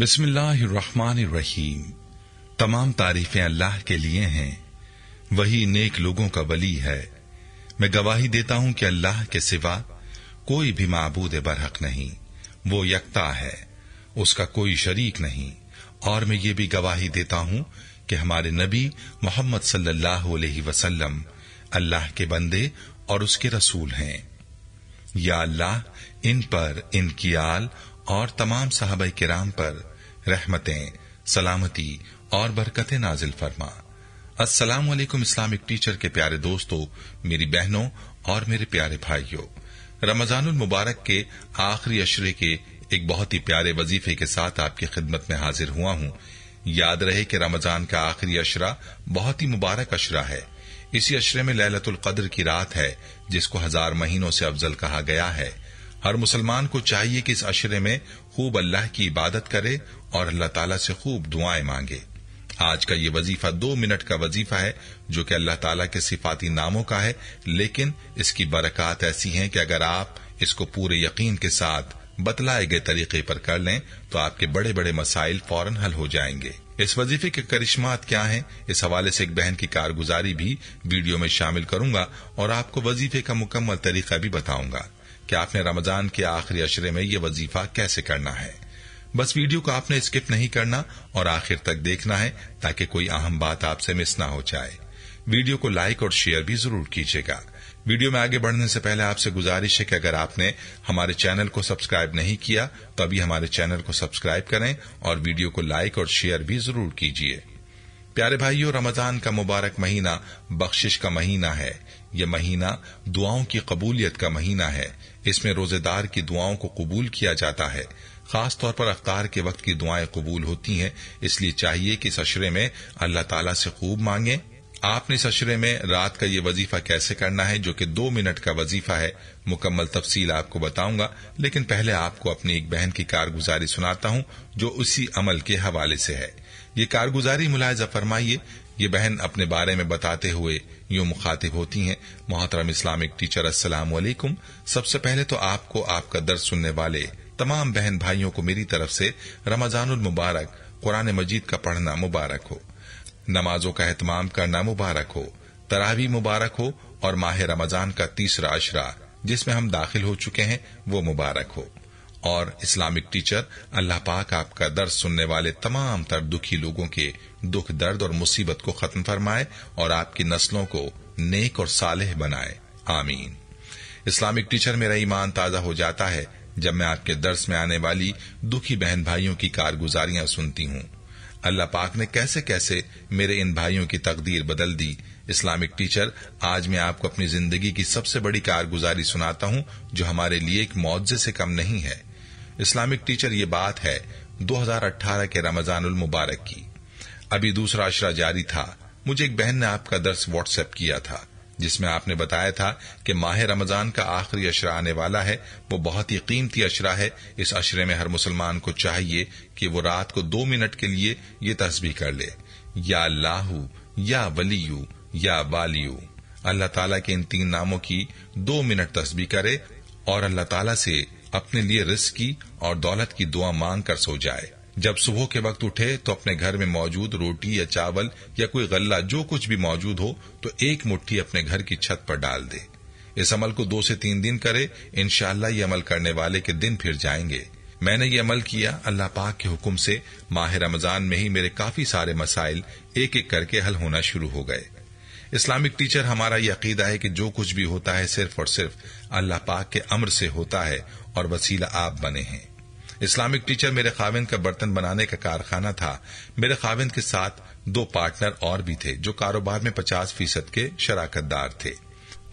रहीम तमाम तारीफें अल्लाह के लिए हैं वही नेक लोगों का वली है मैं गवाही देता हूं कि अल्लाह के सिवा कोई भी मबूद बरहक नहीं वो यकता है उसका कोई शरीक नहीं और मैं ये भी गवाही देता हूं कि हमारे नबी मोहम्मद सल्लल्लाहु वसलम अल्लाह के बंदे और उसके रसूल हैं या अल्लाह इन पर इनकी आल और तमाम साहब किराम पर रहमतें सलामती और बरकतें नाजिल फरमा अस्सलाम वालेकुम इस्लामिक टीचर के प्यारे दोस्तों मेरी बहनों और मेरे प्यारे भाइयों रमजानुल मुबारक के आखिरी अशरे के एक बहुत ही प्यारे वजीफे के साथ आपकी खिदमत में हाजिर हुआ हूँ याद रहे कि रमजान का आखिरी अशरा बहुत ही मुबारक अशरा है इसी अशरे में लैलतुल कद्र की रात है जिसको हजार महीनों से अफजल कहा गया है हर मुसलमान को चाहिए कि इस अशरे में खूब अल्लाह की इबादत करे और अल्लाह ताला से खूब दुआएं मांगे आज का ये वजीफा दो मिनट का वजीफा है जो कि अल्लाह ताला के सिफाती नामों का है लेकिन इसकी बरकत ऐसी हैं कि अगर आप इसको पूरे यकीन के साथ बतलाए गए तरीके पर कर लें तो आपके बड़े बड़े मसाइल फौरन हल हो जाएंगे इस वजीफे के करिश्मात क्या हैं इस हवाले से एक बहन की कारगुजारी भी वीडियो में शामिल करूंगा और आपको वजीफे का मुकम्मल तरीका भी बताऊंगा कि आपने रमजान के आखिरी अशरे में यह वजीफा कैसे करना है बस वीडियो को आपने स्किप नहीं करना और आखिर तक देखना है ताकि कोई अहम बात आपसे मिस ना हो जाए वीडियो को लाइक और शेयर भी जरूर कीजिएगा वीडियो में आगे बढ़ने से पहले आपसे गुजारिश है कि अगर आपने हमारे चैनल को सब्सक्राइब नहीं किया तो अभी हमारे चैनल को सब्सक्राइब करें और वीडियो को लाइक और शेयर भी जरूर कीजिए प्यारे भाइयों रमजान का मुबारक महीना बख्शिश का महीना है यह महीना दुआओं की कबूलियत का महीना है इसमें रोजेदार की दुआओं को कबूल किया जाता है खास तौर पर अवतार के वक्त की दुआएं कबूल होती हैं इसलिए चाहिए कि सशरे में अल्लाह ताला से खूब मांगे आपने सशरे में रात का ये वजीफा कैसे करना है जो कि दो मिनट का वजीफा है मुकम्मल तफसील आपको बताऊंगा लेकिन पहले आपको अपनी एक बहन की कारगुजारी सुनाता हूं जो उसी अमल के हवाले से है ये कारगुजारी मुलायजा फरमाइए ये बहन अपने बारे में बताते हुए यूं मुखातिब होती हैं मोहतरम इस्लामिक टीचर अस्सलाम वालेकुम सबसे पहले तो आपको आपका दर्द सुनने वाले तमाम बहन भाइयों को मेरी तरफ से रमजानुल मुबारक कुरान मजीद का पढ़ना मुबारक हो नमाजों का अहतमाम करना मुबारक हो तरावी मुबारक हो और माह रमजान का तीसरा अशरा जिसमें हम दाखिल हो चुके हैं वो मुबारक हो और इस्लामिक टीचर अल्लाह पाक आपका दर्द सुनने वाले तमाम तर दुखी लोगों के दुख दर्द और मुसीबत को खत्म फरमाए और आपकी नस्लों को नेक और सालेह बनाए आमीन इस्लामिक टीचर मेरा ईमान ताजा हो जाता है जब मैं आपके दर्स में आने वाली दुखी बहन भाइयों की कारगुजारियां सुनती हूँ अल्लाह पाक ने कैसे कैसे मेरे इन भाइयों की तकदीर बदल दी इस्लामिक टीचर आज मैं आपको अपनी जिंदगी की सबसे बड़ी कारगुजारी सुनाता हूँ जो हमारे लिए एक मुआवजे से कम नहीं है इस्लामिक टीचर ये बात है 2018 के रमजान उल मुबारक की अभी दूसरा अशरा जारी था मुझे एक बहन ने आपका दर्श व्हाट्सएप किया था जिसमें आपने बताया था कि माह रमजान का आखिरी अशरा आने वाला है वो बहुत ही कीमती अशरा है इस अशरे में हर मुसलमान को चाहिए कि वो रात को दो मिनट के लिए ये तस्बीह कर ले या लाहू या वलीयू या वालियू अल्लाह ताला के इन तीन नामों की दो मिनट तस्बीह करे और अल्लाह ताला से अपने लिए रिस्क की और दौलत की दुआ मांग कर सो जाए जब सुबह के वक्त उठे तो अपने घर में मौजूद रोटी या चावल या कोई गल्ला जो कुछ भी मौजूद हो तो एक मुट्ठी अपने घर की छत पर डाल दे इस अमल को दो से तीन दिन करे इनशाला अमल करने वाले के दिन फिर जाएंगे मैंने ये अमल किया अल्लाह पाक के हुक्म से माह रमजान में ही मेरे काफी सारे मसाइल एक एक करके हल होना शुरू हो गए इस्लामिक टीचर हमारा ये अकीदा है कि जो कुछ भी होता है सिर्फ और सिर्फ अल्लाह पाक के अम्र से होता है और वसीला आप बने हैं इस्लामिक टीचर मेरे खाविंद का बर्तन बनाने का कारखाना था मेरे खाविंद के साथ दो पार्टनर और भी थे जो कारोबार में पचास फीसद के शराकतदार थे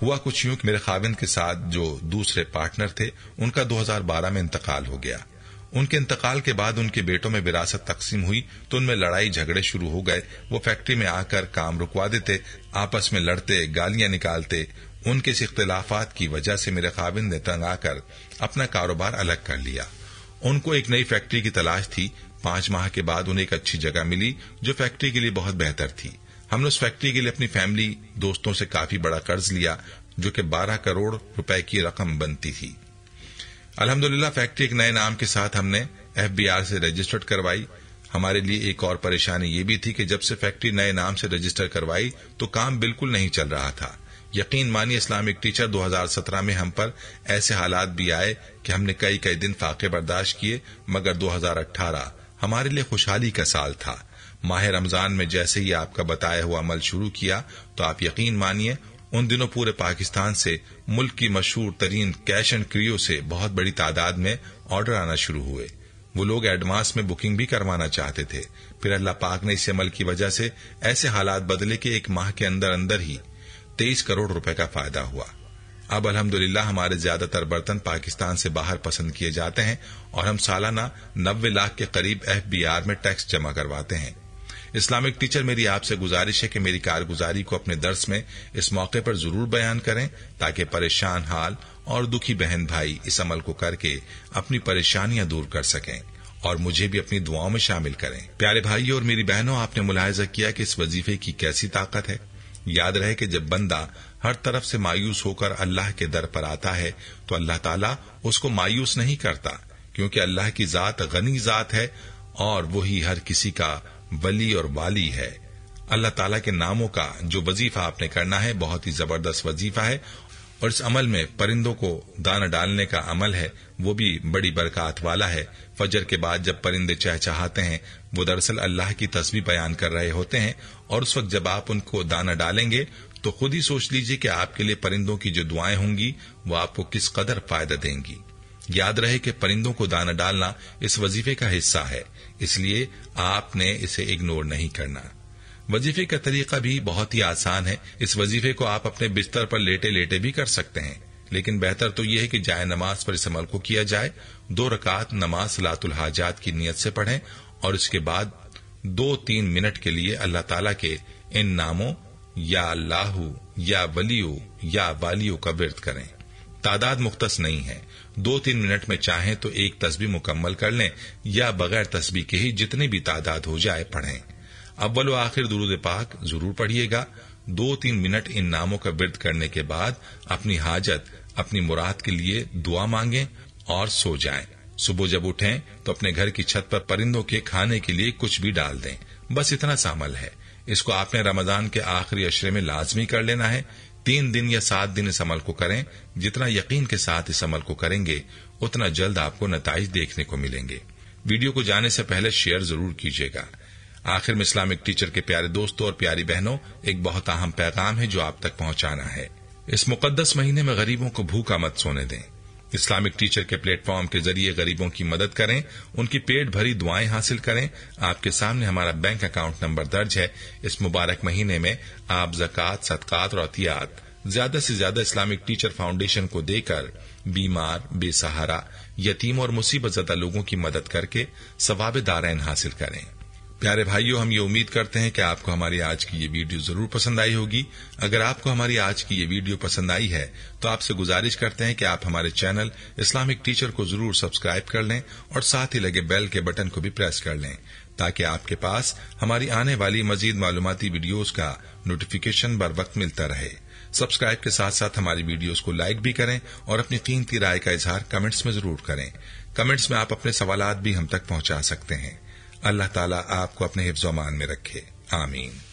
हुआ कुछ यूं कि मेरे खाविंद के साथ जो दूसरे पार्टनर थे उनका 2012 में इंतकाल हो गया उनके इंतकाल के बाद उनके बेटों में विरासत तकसीम हुई तो उनमें लड़ाई झगड़े शुरू हो गए वो फैक्ट्री में आकर काम रुकवा देते आपस में लड़ते गालियां निकालते उनके इस इख्तलाफात की वजह से मेरे काबिन ने तंग आकर अपना कारोबार अलग कर लिया उनको एक नई फैक्ट्री की तलाश थी पांच माह के बाद उन्हें एक अच्छी जगह मिली जो फैक्ट्री के लिए बहुत बेहतर थी हमने उस फैक्ट्री के लिए अपनी फैमिली दोस्तों से काफी बड़ा कर्ज लिया जो कि 12 करोड़ रुपए की रकम बनती थी अल्हम्दुलिल्लाह फैक्ट्री एक नए नाम के साथ हमने एफबीआर से रजिस्टर्ड करवाई हमारे लिए एक और परेशानी ये भी थी कि जब से फैक्ट्री नए नाम से रजिस्टर करवाई तो काम बिल्कुल नहीं चल रहा था यकीन मानी इस्लामिक टीचर 2017 में हम पर ऐसे हालात भी आए कि हमने कई कई दिन फाके बर्दाश्त किए मगर 2018 हमारे लिए खुशहाली का साल था माह रमजान में जैसे ही आपका बताया हुआ अमल शुरू किया तो आप यकीन मानिए उन दिनों पूरे पाकिस्तान से मुल्क की मशहूर तरीन कैश एंड क्रियो से बहुत बड़ी तादाद में ऑर्डर आना शुरू हुए वो लोग एडवांस में बुकिंग भी करवाना चाहते थे फिर अल्लाह पाक ने इस अमल की वजह से ऐसे हालात बदले कि एक माह के अंदर अंदर ही तेईस करोड़ रुपए का फायदा हुआ अब अल्हम्दुलिल्लाह हमारे ज्यादातर बर्तन पाकिस्तान से बाहर पसंद किए जाते हैं और हम सालाना नब्बे लाख के करीब एफ में टैक्स जमा करवाते हैं इस्लामिक टीचर मेरी आपसे गुजारिश है कि मेरी कारगुजारी को अपने दर्स में इस मौके पर जरूर बयान करें ताकि परेशान हाल और दुखी बहन भाई इस अमल को करके अपनी परेशानियां दूर कर सकें और मुझे भी अपनी दुआओं में शामिल करें प्यारे भाई और मेरी बहनों आपने मुलायजा किया कि इस वजीफे की कैसी ताकत है याद रहे कि जब बंदा हर तरफ से मायूस होकर अल्लाह के दर पर आता है तो अल्लाह ताला उसको मायूस नहीं करता क्योंकि अल्लाह की जात गनी जात है और वही हर किसी का वली और वाली है अल्लाह ताला के नामों का जो वजीफा आपने करना है बहुत ही जबरदस्त वजीफा है और इस अमल में परिंदों को दाना डालने का अमल है वो भी बड़ी बरकत वाला है फजर के बाद जब परिंदे चहचहाते हैं वो दरअसल अल्लाह की तस्वीर बयान कर रहे होते हैं और उस वक्त जब आप उनको दाना डालेंगे तो खुद ही सोच लीजिए कि आपके लिए परिंदों की जो दुआएं होंगी वो आपको किस कदर फायदा देंगी याद रहे कि परिंदों को दाना डालना इस वजीफे का हिस्सा है इसलिए आपने इसे इग्नोर नहीं करना वजीफे का तरीका भी बहुत ही आसान है इस वजीफे को आप अपने बिस्तर पर लेटे लेटे भी कर सकते हैं लेकिन बेहतर तो यह है कि जाय नमाज पर इस अमल को किया जाए दो रकात नमाज सलातुल हाजात की नीयत से पढ़ें और इसके बाद दो तीन मिनट के लिए अल्लाह ताला के इन नामों या लाहू या वलियो या वालियो का विरत करें तादाद मुख्तस नहीं है दो तीन मिनट में चाहें तो एक तस्बी मुकम्मल कर लें या बगैर तस्बी के ही जितनी भी तादाद हो जाए पढ़ें अव्वल व आखिर दुरूद पाक जरूर पढ़िएगा दो तीन मिनट इन नामों का विरद करने के बाद अपनी हाजत अपनी मुराद के लिए दुआ मांगें और सो जाएं। सुबह जब उठें तो अपने घर की छत पर परिंदों के खाने के लिए कुछ भी डाल दें बस इतना सामल है इसको आपने रमजान के आखिरी अशरे में लाजमी कर लेना है तीन दिन या सात दिन इस अमल को करें जितना यकीन के साथ इस अमल को करेंगे उतना जल्द आपको नतज देखने को मिलेंगे वीडियो को जाने से पहले शेयर जरूर कीजिएगा आखिर में इस्लामिक टीचर के प्यारे दोस्तों और प्यारी बहनों एक बहुत अहम पैगाम है जो आप तक पहुंचाना है इस मुकदस महीने में गरीबों को भूखा मत सोने दें इस्लामिक टीचर के प्लेटफॉर्म के जरिए गरीबों की मदद करें उनकी पेट भरी दुआएं हासिल करें आपके सामने हमारा बैंक अकाउंट नंबर दर्ज है इस मुबारक महीने में आप जक़ात सदक़ात और अहतियात ज्यादा से ज्यादा इस्लामिक टीचर फाउंडेशन को देकर बीमार बेसहारा यतीम और मुसीबत जदा लोगों की मदद करके सवाब दारायन हासिल करें प्यारे भाइयों हम ये उम्मीद करते हैं कि आपको हमारी आज की ये वीडियो जरूर पसंद आई होगी अगर आपको हमारी आज की ये वीडियो पसंद आई है तो आपसे गुजारिश करते हैं कि आप हमारे चैनल इस्लामिक टीचर को जरूर सब्सक्राइब कर लें और साथ ही लगे बेल के बटन को भी प्रेस कर लें ताकि आपके पास हमारी आने वाली मजीद मालूमती वीडियोज का नोटिफिकेशन बर वक्त मिलता रहे सब्सक्राइब के साथ साथ हमारी वीडियोज को लाइक भी करें और अपनी कीमती राय का इजहार कमेंट्स में जरूर करें कमेंट्स में आप अपने सवाल भी हम तक पहुंचा सकते हैं अल्लाह ताला आपको अपने हिफ्जोमान में रखे आमीन